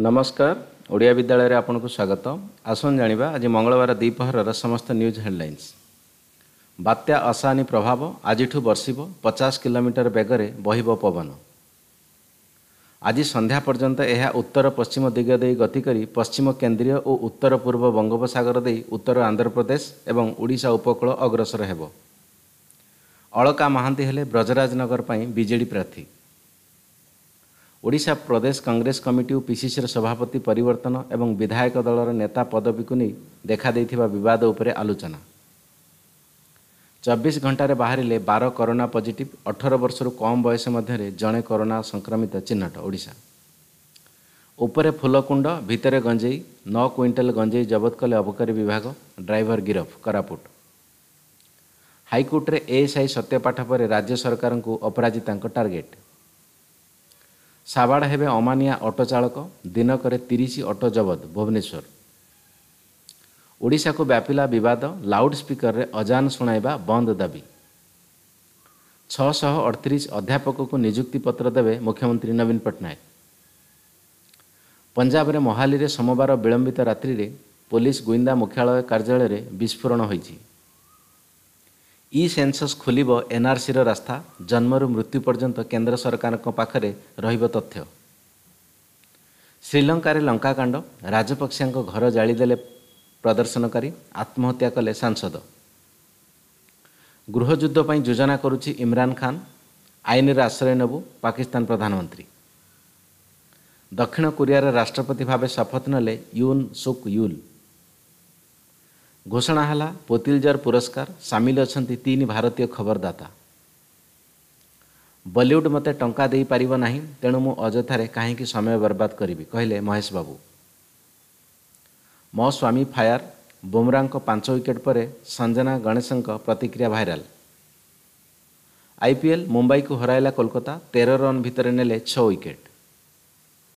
ନମସ୍କାର ଓଡ଼ିଆ ବିଦ୍ୟାଳୟରେ ଆପଣଙ୍କୁ ସ୍ୱାଗତ ଆସନ୍ତୁ ଜାଣିବା ଆଜି ମଙ୍ଗଳବାର ଦ୍ୱିପହରର ସମସ୍ତ ନ୍ୟୁଜ୍ ହେଡ଼ଲାଇନ୍ସ ବାତ୍ୟା ଅସାନୀ ପ୍ରଭାବ ଆଜିଠୁ ବର୍ଷିବ ପଚାଶ କିଲୋମିଟର ବେଗରେ ବହିବ ପବନ ଆଜି ସନ୍ଧ୍ୟା ପର୍ଯ୍ୟନ୍ତ ଏହା ଉତ୍ତର ପଶ୍ଚିମ ଦିଗ ଦେଇ ଗତି କରି ପଶ୍ଚିମ କେନ୍ଦ୍ରୀୟ ଓ ଉତ୍ତର ପୂର୍ବ ବଙ୍ଗୋପସାଗର ଦେଇ ଉତ୍ତର ଆନ୍ଧ୍ରପ୍ରଦେଶ ଏବଂ ଓଡ଼ିଶା ଉପକୂଳ ଅଗ୍ରସର ହେବ ଅଳକା ମହାନ୍ତି ହେଲେ ବ୍ରଜରାଜନଗର ପାଇଁ ବିଜେଡ଼ି ପ୍ରାର୍ଥୀ ଓଡ଼ିଶା ପ୍ରଦେଶ କଂଗ୍ରେସ କମିଟି ଓ ପିସିସିର ସଭାପତି ପରିବର୍ତ୍ତନ ଏବଂ ବିଧାୟକ ଦଳର ନେତା ପଦବୀକୁ ନେଇ ଦେଖାଦେଇଥିବା ବିବାଦ ଉପରେ ଆଲୋଚନା ଚବିଶ ଘଣ୍ଟାରେ ବାହାରିଲେ ବାର କରୋନା ପଜିଟିଭ୍ ଅଠର ବର୍ଷରୁ କମ୍ ବୟସ ମଧ୍ୟରେ ଜଣେ କରୋନା ସଂକ୍ରମିତ ଚିହ୍ନଟ ଓଡ଼ିଶା ଉପରେ ଫୁଲକୁଣ୍ଡ ଭିତରେ ଗଞ୍ଜେଇ ନଅ କୁଇଣ୍ଟାଲ ଗଞ୍ଜେଇ ଜବତ କଲେ ଅବକାରୀ ବିଭାଗ ଡ୍ରାଇଭର ଗିରଫ କୋରାପୁଟ ହାଇକୋର୍ଟରେ ଏଏସ୍ଆଇ ସତ୍ୟପାଠ ପରେ ରାଜ୍ୟ ସରକାରଙ୍କୁ ଅପରାଜିତାଙ୍କ ଟାର୍ଗେଟ୍ ସାବାଡ଼ ହେବେ ଅମାନିଆ ଅଟୋ ଚାଳକ ଦିନକରେ ତିରିଶ ଅଟୋ ଜବତ ଭୁବନେଶ୍ୱର ଓଡ଼ିଶାକୁ ବ୍ୟାପିଲା ବିବାଦ ଲାଉଡ ସ୍ପିକରରେ ଅଜାନ ଶୁଣାଇବା ବନ୍ଦ ଦାବି ଛଅଶହ ଅଠତିରିଶ ଅଧ୍ୟାପକକୁ ପତ୍ର ଦେବେ ମୁଖ୍ୟମନ୍ତ୍ରୀ ନବୀନ ପଟ୍ଟନାୟକ ପଞ୍ଜାବରେ ମୋହାଲିରେ ସୋମବାର ବିଳମ୍ବିତ ରାତ୍ରିରେ ପୋଲିସ ଗୁଇନ୍ଦା ମୁଖ୍ୟାଳୟ କାର୍ଯ୍ୟାଳୟରେ ବିସ୍ଫୋରଣ ହୋଇଛି ଇ ସେନ୍ସସ୍ ଖୋଲିବ ଏନ୍ଆର୍ସିର ରାସ୍ତା ଜନ୍ମରୁ ମୃତ୍ୟୁ ପର୍ଯ୍ୟନ୍ତ କେନ୍ଦ୍ର ସରକାରଙ୍କ ପାଖରେ ରହିବ ତଥ୍ୟ ଶ୍ରୀଲଙ୍କାରେ ଲଙ୍କାକାଣ୍ଡ ରାଜପକ୍ଷେଙ୍କ ଘର ଜାଳିଦେଲେ ପ୍ରଦର୍ଶନକାରୀ ଆତ୍ମହତ୍ୟା କଲେ ସାଂସଦ ଗୃହଯୁଦ୍ଧ ପାଇଁ ଯୋଜନା କରୁଛି ଇମ୍ରାନ୍ ଖାନ୍ ଆଇନର ଆଶ୍ରୟ ନେବୁ ପାକିସ୍ତାନ ପ୍ରଧାନମନ୍ତ୍ରୀ ଦକ୍ଷିଣ କୋରିଆର ରାଷ୍ଟ୍ରପତି ଭାବେ ଶପଥ ନେଲେ ୟୁନ୍ ସୁକ୍ ୟୁଲ୍ ଘୋଷଣା ହେଲା ପୋତିଲଜର ପୁରସ୍କାର ସାମିଲ ଅଛନ୍ତି ତିନି ଭାରତୀୟ ଖବରଦାତା ବଲିଉଡ଼ ମୋତେ ଟଙ୍କା ଦେଇପାରିବ ନାହିଁ ତେଣୁ ମୁଁ ଅଯଥାରେ କାହିଁକି ସମୟ ବର୍ବାଦ କରିବି କହିଲେ ମହେଶ ବାବୁ ମୋ ସ୍ୱାମୀ ଫାୟାର ବୁମରାଙ୍କ ପାଞ୍ଚ ୱିକେଟ୍ ପରେ ସଞ୍ଜନା ଗଣେଶଙ୍କ ପ୍ରତିକ୍ରିୟା ଭାଇରାଲ ଆଇପିଏଲ୍ ମୁମ୍ବାଇକୁ ହରାଇଲା କୋଲକାତା ତେର ରନ୍ ଭିତରେ ନେଲେ ଛଅ ୱିକେଟ୍